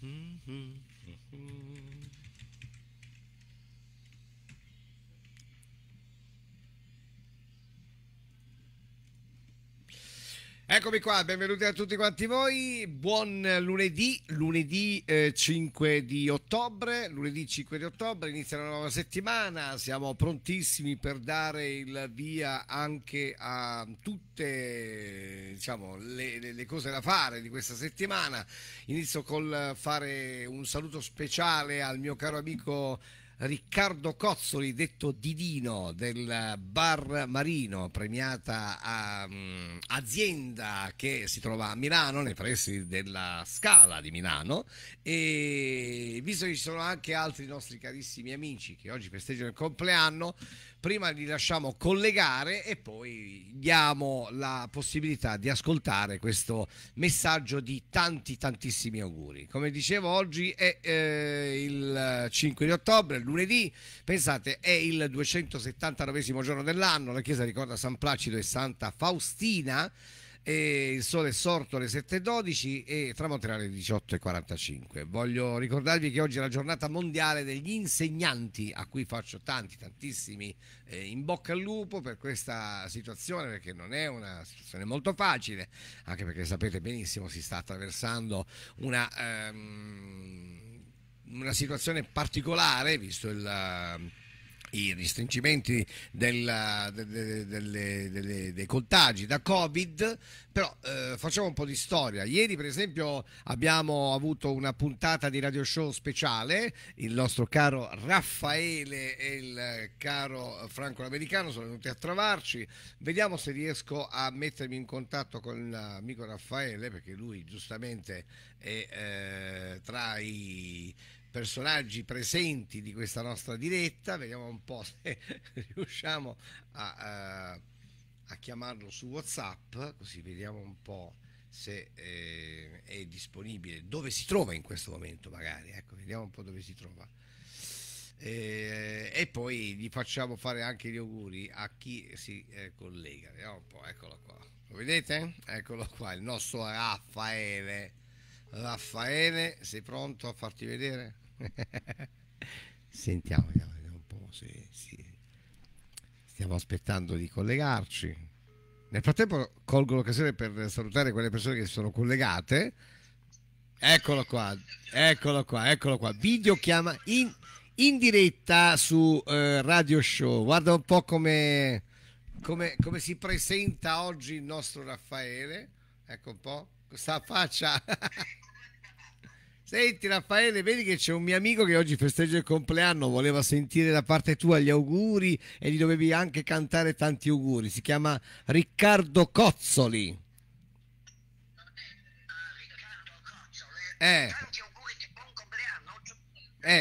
Mm-hmm. mm-hmm. Eccomi qua, benvenuti a tutti quanti voi, buon lunedì, lunedì eh, 5 di ottobre, lunedì 5 di ottobre inizia la nuova settimana, siamo prontissimi per dare il via anche a tutte diciamo, le, le, le cose da fare di questa settimana, inizio col fare un saluto speciale al mio caro amico Riccardo Cozzoli, detto Didino del Bar Marino, premiata a, um, azienda che si trova a Milano, nei pressi della Scala di Milano. E visto che ci sono anche altri nostri carissimi amici che oggi festeggiano il compleanno, prima li lasciamo collegare e poi diamo la possibilità di ascoltare questo messaggio di tanti tantissimi auguri. Come dicevo oggi è eh, il 5 di ottobre, lunedì, pensate è il 279 giorno dell'anno, la chiesa ricorda San Placido e Santa Faustina e il sole è sorto alle 7.12 e tramonterà alle 18.45. Voglio ricordarvi che oggi è la giornata mondiale degli insegnanti, a cui faccio tanti, tantissimi eh, in bocca al lupo per questa situazione, perché non è una situazione molto facile, anche perché sapete benissimo si sta attraversando una... Ehm, una situazione particolare, visto il i restringimenti del, de, de, de, dei contagi da Covid, però eh, facciamo un po' di storia. Ieri, per esempio, abbiamo avuto una puntata di radio show speciale, il nostro caro Raffaele e il caro Franco l'americano sono venuti a trovarci. Vediamo se riesco a mettermi in contatto con l'amico Raffaele, perché lui giustamente è eh, tra i personaggi presenti di questa nostra diretta, vediamo un po' se riusciamo a, a, eh, a chiamarlo su Whatsapp, così vediamo un po' se eh, è disponibile, dove si trova in questo momento magari, ecco, vediamo un po' dove si trova. E, eh, e poi gli facciamo fare anche gli auguri a chi si eh, collega, vediamo un po', eccolo qua, lo vedete? Eccolo qua, il nostro Raffaele. Raffaele, sei pronto a farti vedere? sentiamo, vediamo un po' se, se, stiamo aspettando di collegarci. Nel frattempo colgo l'occasione per salutare quelle persone che si sono collegate. Eccolo qua, eccolo qua, eccolo qua. Videochiama in, in diretta su eh, Radio Show. Guarda un po' come, come, come si presenta oggi il nostro Raffaele. Ecco un po' questa faccia. Senti Raffaele, vedi che c'è un mio amico che oggi festeggia il compleanno, voleva sentire da parte tua gli auguri e gli dovevi anche cantare tanti auguri. Si chiama Riccardo Cozzoli. Eh. eh. Tanti auguri di buon compleanno.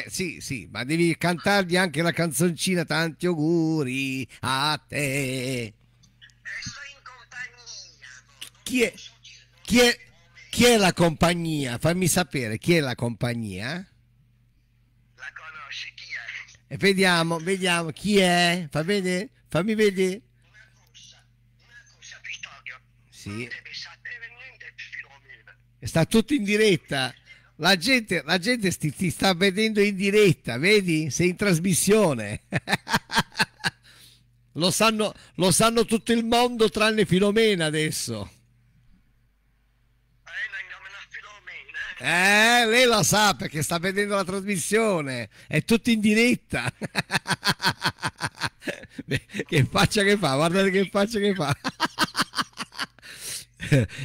Eh sì, sì, ma devi cantargli anche la canzoncina Tanti auguri a te. E eh, sto in compagnia. Chi è? Chi è? Chi è la compagnia? Fammi sapere chi è la compagnia. La conosci chi è? E vediamo, vediamo chi è. Fa bene? fammi vedere. Una corsa, una corsa Vittorio. Sì. Sta tutto in diretta. La gente, la gente sti, ti sta vedendo in diretta, vedi? Sei in trasmissione. lo, sanno, lo sanno tutto il mondo tranne Filomena adesso. Eh, lei lo sa perché sta vedendo la trasmissione, è tutto in diretta. che faccia che fa, guardate che faccia che fa.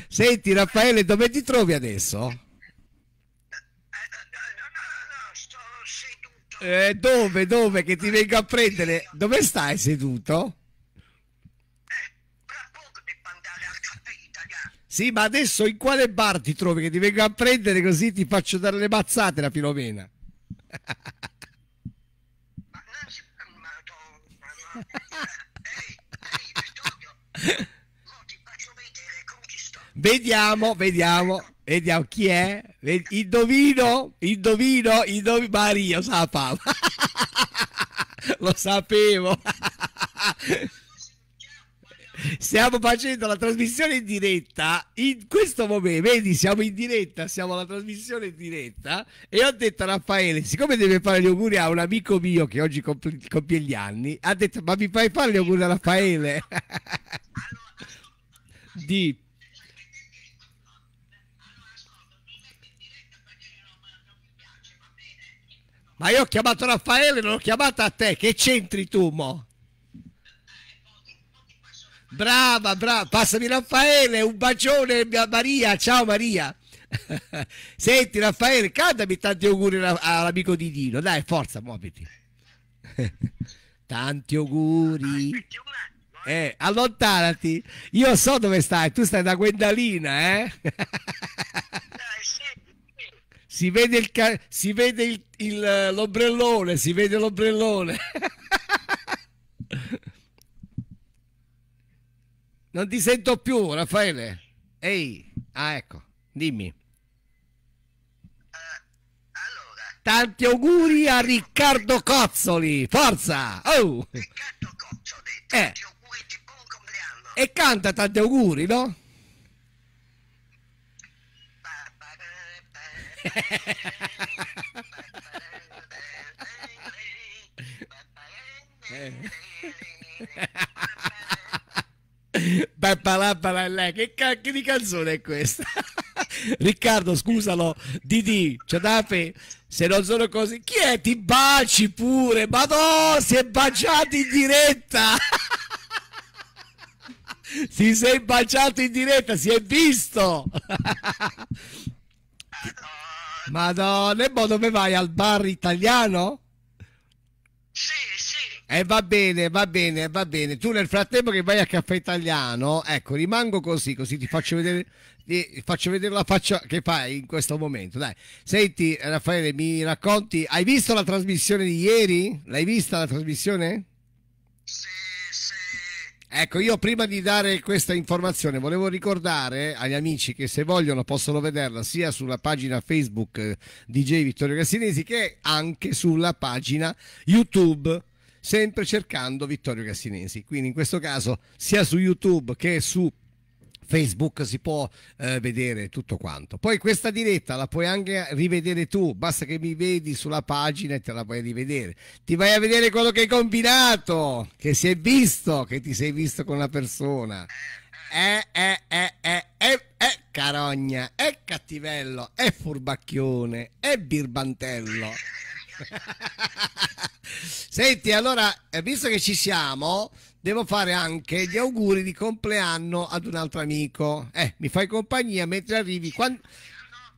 Senti Raffaele, dove ti trovi adesso? Eh, eh, eh, dove, dove, che ti vengo a prendere? Dove stai seduto? Sì, ma adesso in quale bar ti trovi che ti vengo a prendere così ti faccio dare le mazzate la Filomena? Ma non si... Ma, ma, ma, ehi, ehi, ti faccio vedere come sto. Vediamo, vediamo, vediamo chi è. Indovino, indovino, indovino. Maria, lo sapevo. lo sapevo stiamo facendo la trasmissione in diretta. In questo momento, vedi, siamo in diretta, siamo alla trasmissione in diretta. E ho detto a Raffaele, siccome deve fare gli auguri a un amico mio che oggi comp- compie gli anni, ha detto, ma mi fai fare gli auguri a Raffaele? Di... Ma io ho chiamato Raffaele, non ho chiamata a te, che c'entri tu, mo'? Brava, brava. Passami Raffaele, un bacione a Maria. Ciao Maria. Senti Raffaele, cantami tanti auguri all'amico di Dino. Dai, forza, muoviti. tanti auguri. Ah, eh. eh, allontanati. Io so dove stai, tu stai da Guendalina, eh? si vede il, si vede il, il eh, l'ombrellone, si vede l'ombrellone. Non ti sento più, Raffaele. Ehi, ah ecco, dimmi. tanti auguri a Riccardo Cozzoli, forza! Oh. Riccardo Cozzoli, tanti eh. auguri di buon compleanno. E canta tanti auguri, no? Che cacchio di canzone è questa? Riccardo, scusalo, Didi, Ciadafe, se non sono così, chi è? Ti baci pure, ma no, si è baciato in diretta! si sei baciato in diretta, si è visto! Madonna, e boh, dove vai? Al bar italiano? E eh, va bene, va bene, va bene. Tu nel frattempo che vai a Caffè Italiano, ecco, rimango così, così ti faccio vedere, ti faccio vedere la faccia che fai in questo momento. Dai. Senti, Raffaele, mi racconti, hai visto la trasmissione di ieri? L'hai vista la trasmissione? Sì, sì. Ecco, io prima di dare questa informazione volevo ricordare agli amici che se vogliono possono vederla sia sulla pagina Facebook eh, DJ Vittorio Cassinesi che anche sulla pagina YouTube sempre cercando Vittorio Cassinesi. Quindi in questo caso sia su YouTube che su Facebook si può eh, vedere tutto quanto. Poi questa diretta la puoi anche rivedere tu, basta che mi vedi sulla pagina e te la puoi rivedere. Ti vai a vedere quello che hai combinato, che si è visto, che ti sei visto con una persona. Eh, eh, eh, eh, eh, eh, eh carogna, è cattivello, è furbacchione, è birbantello. Senti, allora, eh, visto che ci siamo, devo fare anche gli auguri di compleanno ad un altro amico. Eh, mi fai compagnia mentre arrivi. Quando...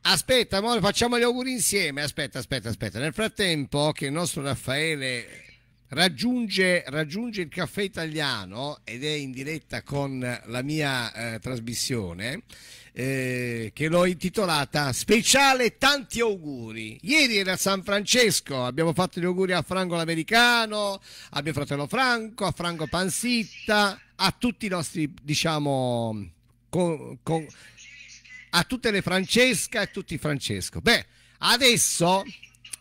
Aspetta, amore, facciamo gli auguri insieme. Aspetta, aspetta, aspetta. Nel frattempo che il nostro Raffaele Raggiunge, raggiunge, il caffè italiano ed è in diretta con la mia eh, trasmissione eh, che l'ho intitolata Speciale Tanti auguri. Ieri era San Francesco, abbiamo fatto gli auguri a Franco l'Americano, a mio fratello Franco, a Franco Pansitta, a tutti i nostri, diciamo, con, con, a tutte le Francesca e tutti Francesco. Beh, adesso,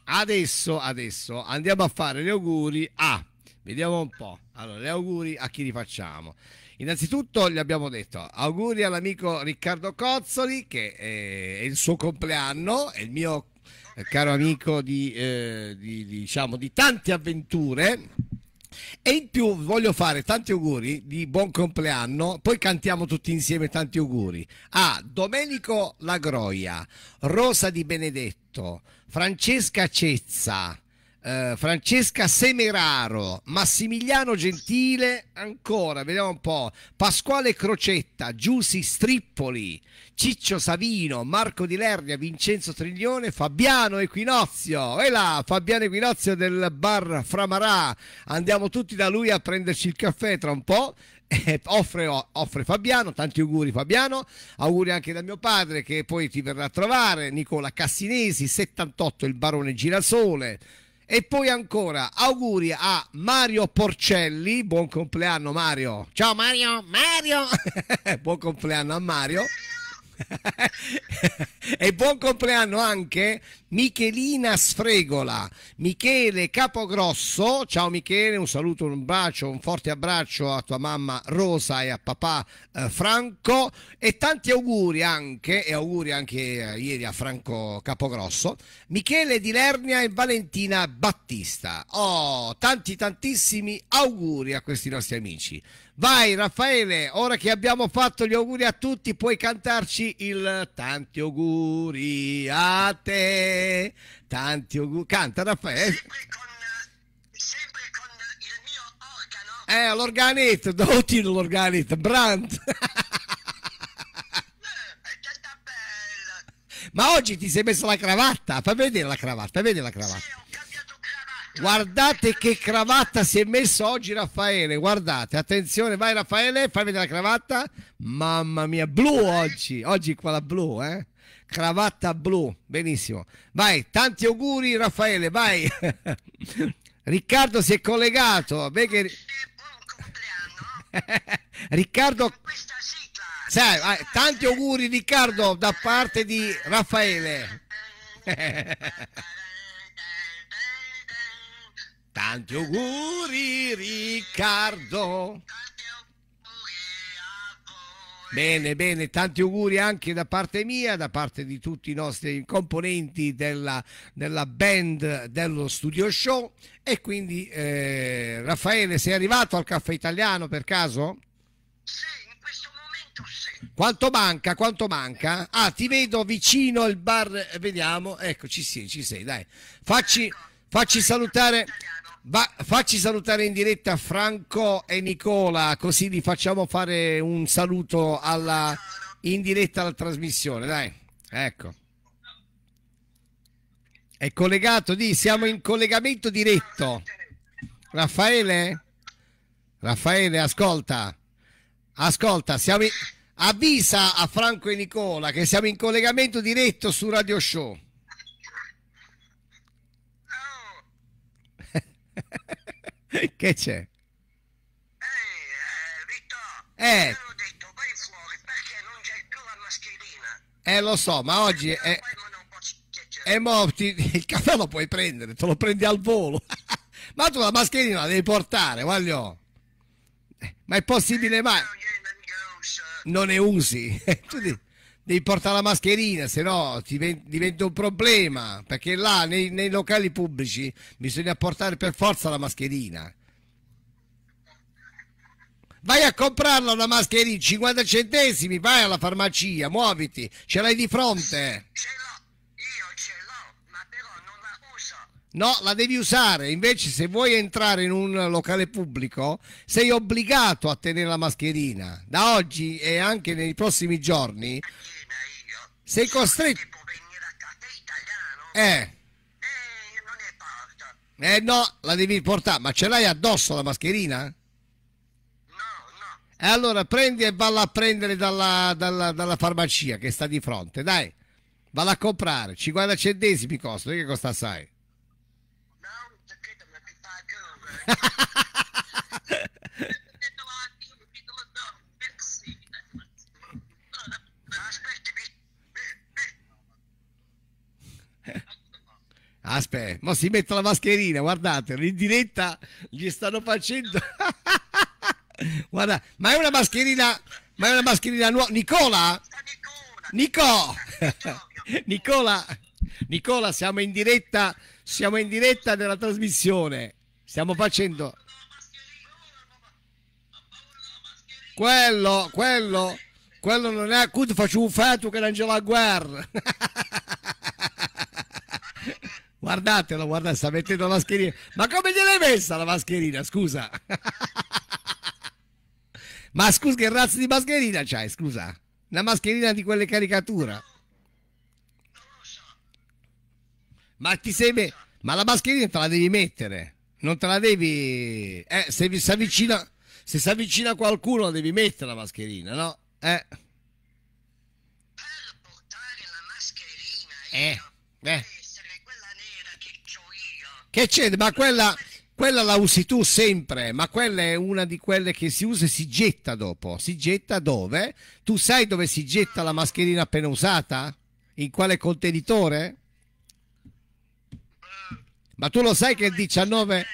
adesso, adesso andiamo a fare gli auguri a... Vediamo un po'. Allora, gli auguri a chi li facciamo. Innanzitutto gli abbiamo detto auguri all'amico Riccardo Cozzoli che eh, è il suo compleanno, è il mio eh, caro amico di, eh, di, diciamo, di tante avventure. E in più voglio fare tanti auguri di buon compleanno, poi cantiamo tutti insieme tanti auguri a Domenico Lagroia, Rosa Di Benedetto, Francesca Cezza, eh, Francesca Semeraro, Massimiliano Gentile, ancora, vediamo un po', Pasquale Crocetta, Giussi Strippoli, Ciccio Savino, Marco Di Lernia, Vincenzo Triglione, Fabiano Equinozio, e là, Fabiano Equinozio del bar Framarà, andiamo tutti da lui a prenderci il caffè tra un po', eh, Offre, offre, Fabiano, tanti auguri Fabiano, auguri anche da mio padre che poi ti verrà a trovare, Nicola Cassinesi, 78 il barone Girasole, e poi ancora auguri a Mario Porcelli, buon compleanno Mario. Ciao Mario, Mario. buon compleanno a Mario. e buon compleanno anche Michelina Sfregola, Michele Capogrosso, ciao Michele, un saluto, un bacio, un forte abbraccio a tua mamma Rosa e a papà eh, Franco e tanti auguri anche, e auguri anche eh, ieri a Franco Capogrosso, Michele Di Lernia e Valentina Battista. Oh, tanti tantissimi auguri a questi nostri amici. Vai Raffaele, ora che abbiamo fatto gli auguri a tutti, puoi cantarci il tanti auguri a te tanti auguri. Canta Raffaele. Sempre con, il mio organo. Eh, oh, l'organetto, dove l'organetto? Brandt. Ma oggi ti sei messo la cravatta, fai vedere la cravatta, vedi la cravatta. Sì, cravatta. Guardate che cravatta si è messo oggi Raffaele, guardate, attenzione, vai Raffaele, fai vedere la cravatta. Mamma mia, blu oggi, oggi qua la blu, eh cravatta blu. Benissimo. Vai, tanti auguri Raffaele, vai. Riccardo si è collegato. Che... Riccardo... Sai, tanti auguri Riccardo da parte di Raffaele. Tanti auguri Riccardo. Bene, bene, tanti auguri anche da parte mia, da parte di tutti i nostri componenti della, della band dello Studio Show. E quindi, eh, Raffaele, sei arrivato al caffè italiano per caso? Sì, in questo momento sì. Quanto manca? Quanto manca? Ah, ti vedo vicino al bar, vediamo. Ecco, ci sei, ci sei, dai. Facci, facci salutare. Va, facci salutare in diretta Franco e Nicola, così li facciamo fare un saluto alla, in diretta alla trasmissione. Dai, ecco. È collegato, di, siamo in collegamento diretto. Raffaele? Raffaele, ascolta. Ascolta, in, avvisa a Franco e Nicola che siamo in collegamento diretto su Radio Show. che c'è? Eh, eh Vittorio, eh. io detto vai fuori perché non c'è più la mascherina. Eh, lo so, ma oggi è... è... E eh, mo il caffè lo puoi prendere, te lo prendi al volo. ma tu la mascherina la devi portare, voglio. Eh, ma è possibile mai? Non ne usi. tu dici, devi portare la mascherina, se no diventa un problema, perché là nei, nei, locali pubblici bisogna portare per forza la mascherina. Vai a comprarla una mascherina, 50 centesimi, vai alla farmacia, muoviti, ce l'hai di fronte. Ce l'ho, io ce l'ho, ma però non la uso. No, la devi usare, invece se vuoi entrare in un locale pubblico sei obbligato a tenere la mascherina. Da oggi e anche nei prossimi giorni sei costretto. Tipo venire a casa Eh. Eh, è eh, no, la devi portare, ma ce l'hai addosso la mascherina? No, E eh, allora prendi e valla a prendere dalla, dalla, dalla, farmacia che sta di fronte, dai. Valla a comprare, 50 centesimi costa, che costa sai? No, Aspetta, ma si mette la mascherina, guardate, in diretta gli stanno facendo... Guarda, ma è una mascherina, ma è una mascherina nuova. Nicola? Nico! Nicola, Nicola, siamo in diretta, siamo in diretta nella trasmissione. Stiamo facendo... Quello, quello, quello non è... acuto, faccio un fatto che non c'è la guerra. Guardatelo, guardate, sta mettendo la mascherina. Ma come gliel'hai messa la mascherina? Scusa. Ma scusa, che razza di mascherina c'hai? Scusa. Una mascherina di quelle caricatura. Ma ti sei. Me... Ma la mascherina te la devi mettere. Non te la devi. Eh, se si avvicina. Se si avvicina qualcuno devi mettere la mascherina, no? Eh. Per portare la mascherina. Io... Eh. Eh. Che c'è? Ma quella, quella la usi tu sempre, ma quella è una di quelle che si usa e si getta dopo. Si getta dove? Tu sai dove si getta la mascherina appena usata? In quale contenitore? Ma tu lo sai che il 19...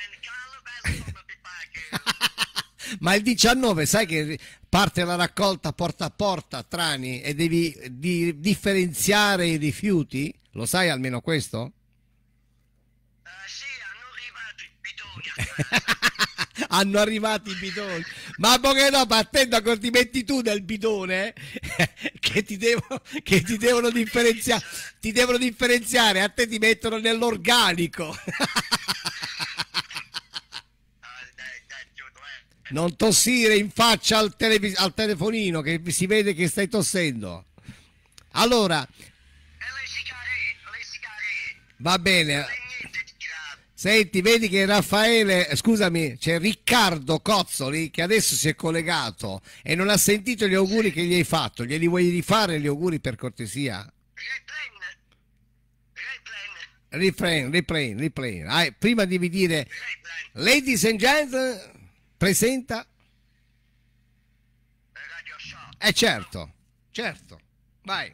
ma il 19 sai che parte la raccolta porta a porta, Trani, e devi di differenziare i rifiuti? Lo sai almeno questo? arrivato i bidoni. Hanno arrivato i bidoni. Ma poco dopo, attento a metti tu del bidone eh? che, ti devono che ti devono differenziare. Ti devono differenziare, a te ti mettono nell'organico. Ah, non tossire in faccia al, al, telefonino che si vede che stai tossendo. Allora. Eh, Va bene. Senti, vedi che Raffaele, scusami, c'è Riccardo Cozzoli che adesso si è collegato e non ha sentito gli auguri che gli hai fatto. Glieli vuoi rifare gli auguri per cortesia? Refrain, refrain, refrain. Ah, prima devi dire, ladies and gentlemen, presenta... Radio Show. Eh certo, certo, vai.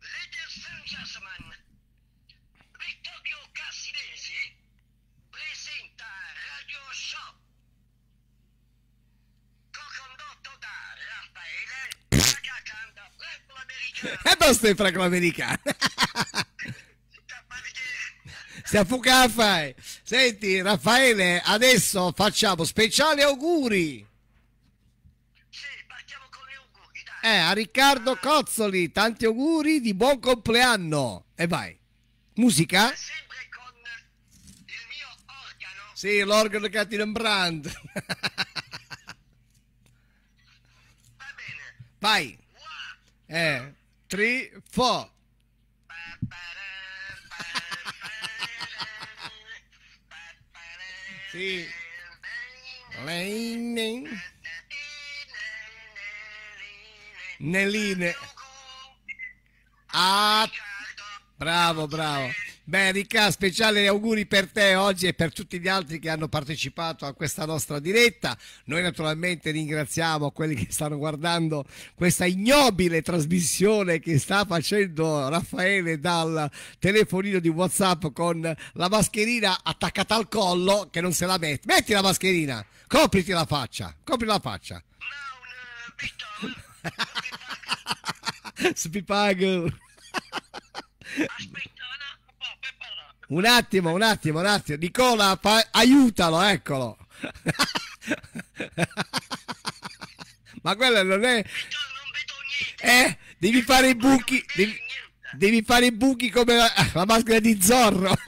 Ladies and gentlemen, E basta il franco americano. Si a fucare fai. Senti, Raffaele, adesso facciamo speciali auguri. Eh, a Riccardo Cozzoli, tanti auguri di buon compleanno. E vai. Musica? Eh, sempre con il mio organo. Sì, l'organo Catherine Brand. Va bene. Vai. Eh three, four. sì. Nelline. Ah, bravo, bravo. Beh, Ricca, speciali auguri per te oggi e per tutti gli altri che hanno partecipato a questa nostra diretta. Noi naturalmente ringraziamo quelli che stanno guardando questa ignobile trasmissione che sta facendo Raffaele dal telefonino di WhatsApp con la mascherina attaccata al collo che non se la mette. Metti la mascherina, copriti la faccia, copri la faccia. Ma un pistola. Spipago. Aspetta. Un attimo, un attimo, un attimo. Nicola, aiutalo, eccolo. Ma quello non è... Eh, devi fare i buchi... Devi, devi fare i buchi come la, la maschera di Zorro.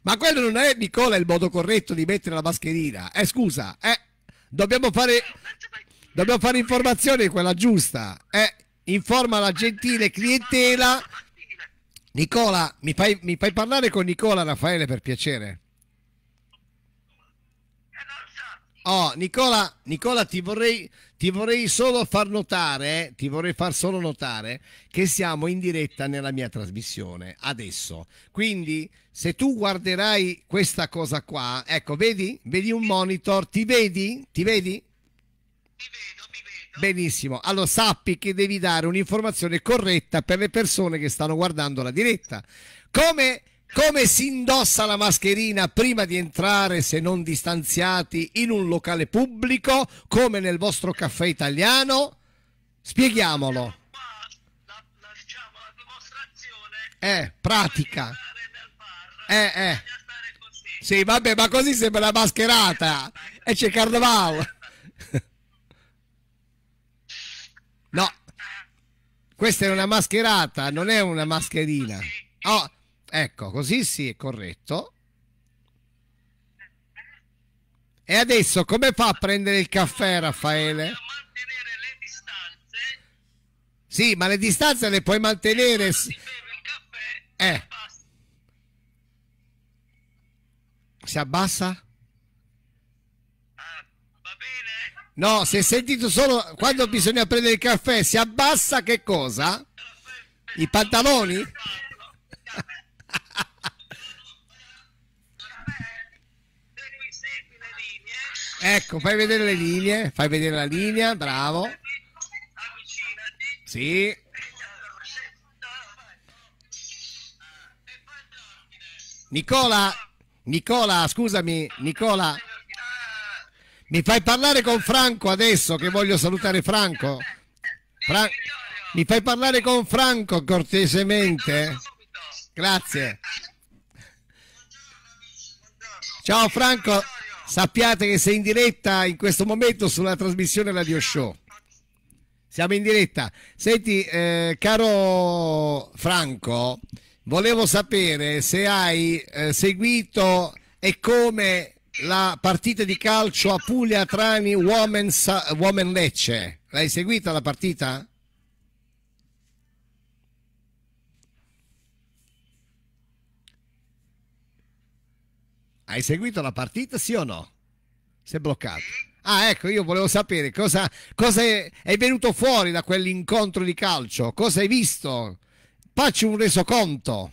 Ma quello non è, Nicola, il modo corretto di mettere la mascherina. Eh, scusa, eh. Dobbiamo fare... Dobbiamo fare informazione quella giusta. Eh, informa la gentile clientela Nicola, mi fai, mi fai parlare con Nicola Raffaele per piacere? Oh, Nicola, Nicola ti, vorrei, ti vorrei solo far notare, eh, ti vorrei far solo notare che siamo in diretta nella mia trasmissione adesso. Quindi se tu guarderai questa cosa qua, ecco, vedi? Vedi un monitor, ti vedi? Ti vedi? Ti vedo. Benissimo, allora sappi che devi dare un'informazione corretta per le persone che stanno guardando la diretta. Come, come si indossa la mascherina prima di entrare, se non distanziati, in un locale pubblico, come nel vostro caffè italiano? Spieghiamolo. Diciamo, eh, pratica. Eh, eh. Sì, vabbè, ma così sembra la mascherata. E c'è Carnaval. Questa è una mascherata, non è una mascherina. Oh, ecco, così sì, è corretto. E adesso come fa a prendere il caffè, Raffaele? Sì, ma le distanze le puoi mantenere. Eh. Si abbassa? No, si è sentito solo quando bisogna prendere il caffè, si abbassa che cosa? I pantaloni? ecco, fai vedere le linee, fai vedere la linea, bravo. Sì. Nicola, Nicola, scusami, Nicola. Mi fai parlare con Franco adesso che voglio salutare Franco? Fra... Mi fai parlare con Franco cortesemente? Grazie. Ciao Franco, sappiate che sei in diretta in questo momento sulla trasmissione Radio Show. Siamo in diretta. Senti, eh, caro Franco, volevo sapere se hai eh, seguito e come la partita di calcio a Puglia Trani Women, Lecce. L'hai seguita la partita? Hai seguito la partita, sì o no? Si è bloccato. Ah, ecco, io volevo sapere cosa, cosa è, è, venuto fuori da quell'incontro di calcio, cosa hai visto? Facci un resoconto.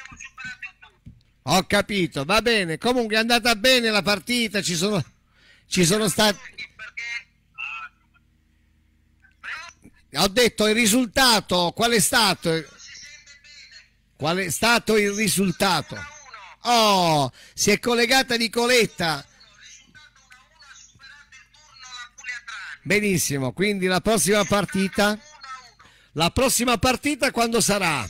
Ho capito, va bene. Comunque è andata bene la partita, ci sono, ci sono stati... Ho detto il risultato, qual è stato? Qual è stato il risultato? Oh, si è collegata Nicoletta. Benissimo, quindi la prossima partita... La prossima partita quando sarà?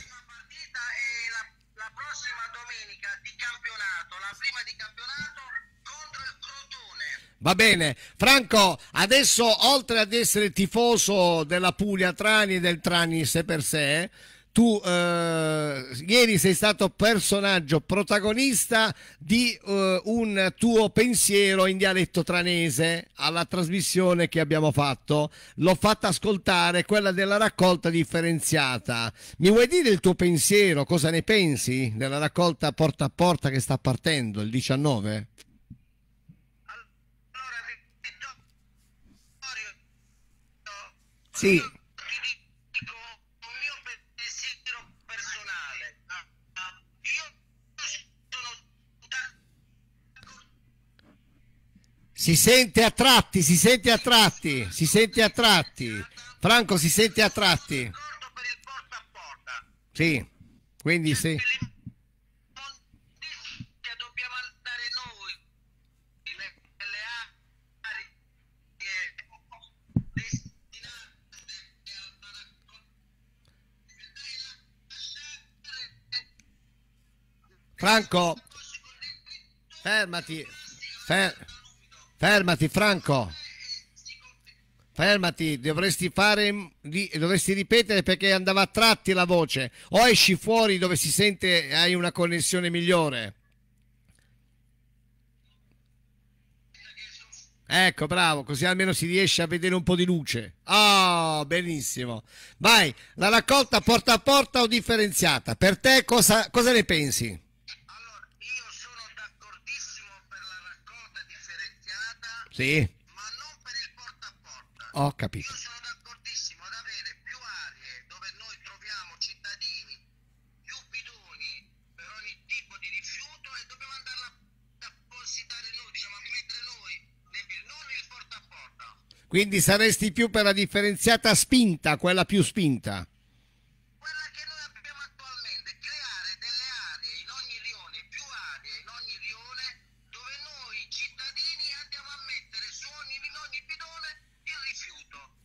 Va bene, Franco, adesso oltre ad essere tifoso della Puglia Trani e del Trani se per sé, tu eh, ieri sei stato personaggio protagonista di eh, un tuo pensiero in dialetto tranese alla trasmissione che abbiamo fatto. L'ho fatta ascoltare, quella della raccolta differenziata. Mi vuoi dire il tuo pensiero? Cosa ne pensi della raccolta porta a porta che sta partendo il 19? Sì. Si sente a tratti, si sente a tratti, si sente a tratti. Franco si sente a tratti. Sì, quindi sì. Franco, fermati, fer, fermati Franco, fermati, dovresti, fare, dovresti ripetere perché andava a tratti la voce, o esci fuori dove si sente hai una connessione migliore. Ecco, bravo, così almeno si riesce a vedere un po' di luce. Oh, benissimo. Vai, la raccolta porta a porta o differenziata? Per te cosa, cosa ne pensi? Sì. Ma non per il porta a porta. Ho capito. Io sono d'accordissimo ad avere più aree dove noi troviamo cittadini, più bidoni per ogni tipo di rifiuto e dobbiamo andarla a depositare noi, diciamo a mettere noi, non il porta a porta. Quindi saresti più per la differenziata spinta, quella più spinta?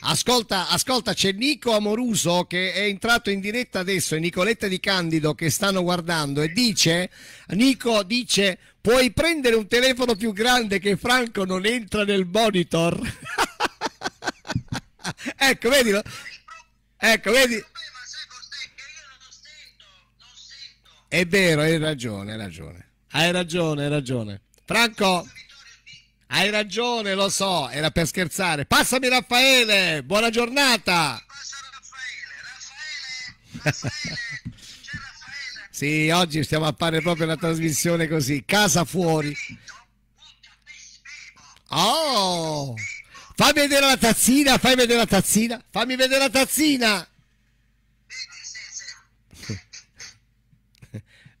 Ascolta, ascolta, c'è Nico Amoruso che è entrato in diretta adesso e Nicoletta Di Candido che stanno guardando e dice, Nico dice, puoi prendere un telefono più grande che Franco non entra nel monitor? ecco, vedilo. Ecco, vedi. È vero, hai ragione, hai ragione. Hai ragione, hai ragione. Franco... Hai ragione, lo so, era per scherzare. Passami Raffaele, buona giornata. Passa Raffaele, Raffaele, sì, oggi stiamo a fare proprio la trasmissione così, casa fuori. Oh! Fai vedere la tazzina, fai vedere la tazzina, fammi vedere la tazzina.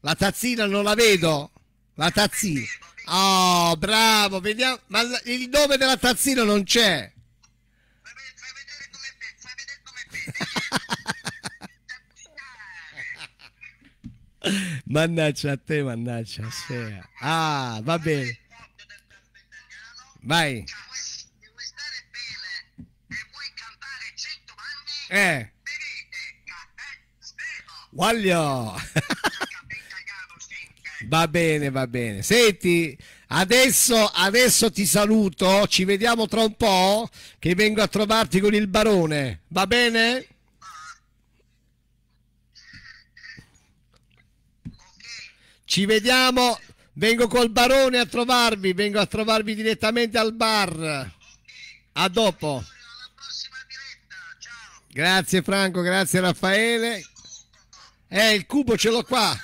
La tazzina non la vedo. La tazzina. Oh, bravo, vediamo. Ma il nome della tazzina non c'è. Fai vedere come mannaggia a te, mannaggia Sea. Ah, va bene. Vai. Eh. Guaglio. Va bene, va bene. Senti, adesso, adesso ti saluto, ci vediamo tra un po' che vengo a trovarti con il barone, va bene? Ci vediamo, vengo col barone a trovarvi, vengo a trovarvi direttamente al bar. A dopo. Grazie Franco, grazie Raffaele. Eh, il cubo ce l'ho qua.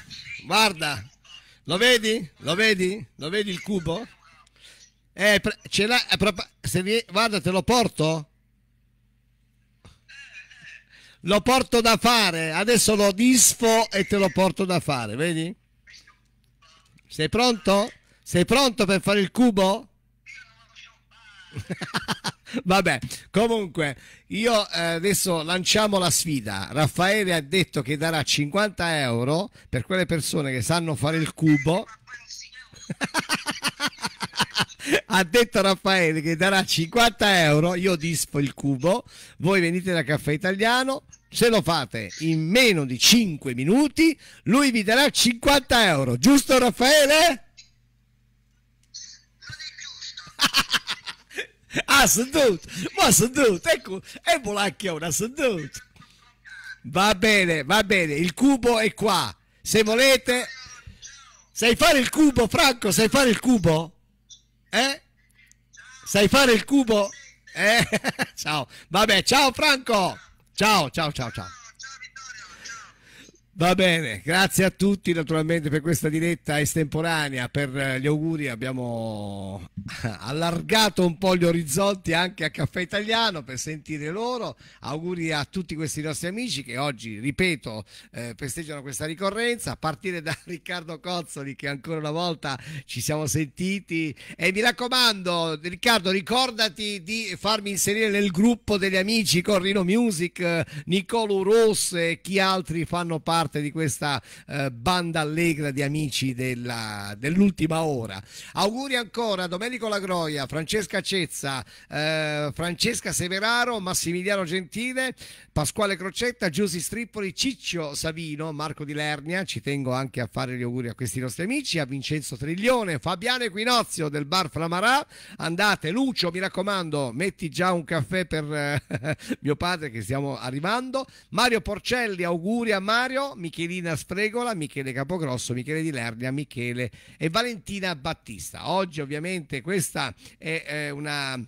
Guarda. Lo vedi? Lo vedi? Lo vedi il cubo? Eh, ce l'ha, eh, se guarda, te lo porto. Lo porto da fare, adesso lo disfo e te lo porto da fare, vedi? Sei pronto? Sei pronto per fare il cubo? Vabbè, comunque io eh, adesso lanciamo la sfida. Raffaele ha detto che darà 50 euro per quelle persone che sanno fare il cubo. ha detto Raffaele che darà 50 euro. Io dispo il cubo. Voi venite da Caffè Italiano. Se lo fate in meno di 5 minuti, lui vi darà 50 euro. Giusto, Raffaele? Non è giusto. Ha ah, seduto, ma seduto, ecco, è volacchione, ha seduto. Va bene, va bene, il cubo è qua. Se volete... Sai fare il cubo, Franco? Sai fare il cubo? Eh? Sai fare il cubo? Eh? ciao. Vabbè, ciao Franco. Ciao, ciao, ciao, ciao. Va bene, grazie a tutti naturalmente per questa diretta estemporanea, per eh, gli auguri abbiamo allargato un po' gli orizzonti anche a Caffè Italiano per sentire loro, auguri a tutti questi nostri amici che oggi, ripeto, eh, festeggiano questa ricorrenza, a partire da Riccardo Cozzoli che ancora una volta ci siamo sentiti e mi raccomando Riccardo ricordati di farmi inserire nel gruppo degli amici Corrino Music, Nicolo Rosse e chi altri fanno parte parte di questa eh, banda allegra di amici dell'ultima ora. Auguri ancora a Domenico Lagroia, Francesca Cezza, eh, Francesca Severaro, Massimiliano Gentile, Pasquale Crocetta, Giussi Strippoli, Ciccio Savino, Marco Di Lernia. Ci tengo anche a fare gli auguri a questi nostri amici, a Vincenzo Triglione, Fabiano Equinozio del Bar Flamarà. Andate, Lucio, mi raccomando, metti già un caffè per eh, mio padre che stiamo arrivando. Mario Porcelli, auguri a Mario. Michelina Spregola, Michele Capogrosso, Michele Di Lernia, Michele e Valentina Battista. Oggi ovviamente questa è, è una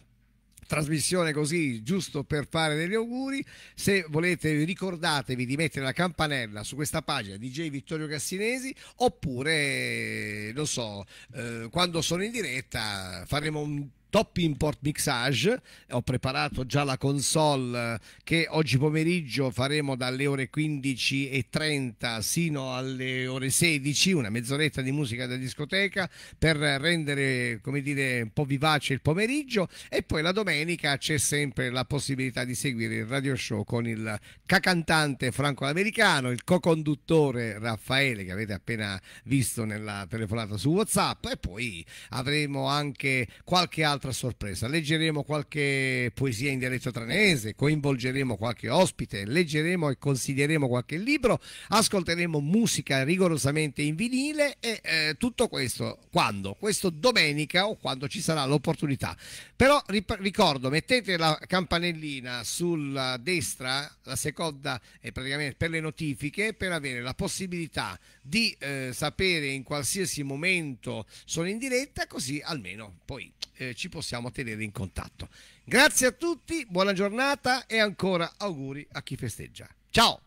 trasmissione così giusto per fare degli auguri se volete ricordatevi di mettere la campanella su questa pagina DJ Vittorio Cassinesi oppure non so eh, quando sono in diretta faremo un Top Import Mixage. Ho preparato già la console eh, che oggi pomeriggio faremo dalle ore 15 e 30 sino alle ore 16, una mezz'oretta di musica da discoteca per rendere, come dire, un po' vivace il pomeriggio e poi la domenica c'è sempre la possibilità di seguire il radio show con il cacantante franco-americano, il co-conduttore Raffaele che avete appena visto nella telefonata su WhatsApp e poi avremo anche qualche altra un'altra sorpresa. Leggeremo qualche poesia in dialetto tranese, coinvolgeremo qualche ospite, leggeremo e consiglieremo qualche libro, ascolteremo musica rigorosamente in vinile e eh, tutto questo quando? Questo domenica o quando ci sarà l'opportunità. Però ricordo, mettete la campanellina sulla destra, la seconda è praticamente per le notifiche, per avere la possibilità di eh, sapere in qualsiasi momento sono in diretta, così almeno poi eh, ci ci possiamo tenere in contatto. Grazie a tutti, buona giornata e ancora auguri a chi festeggia. Ciao!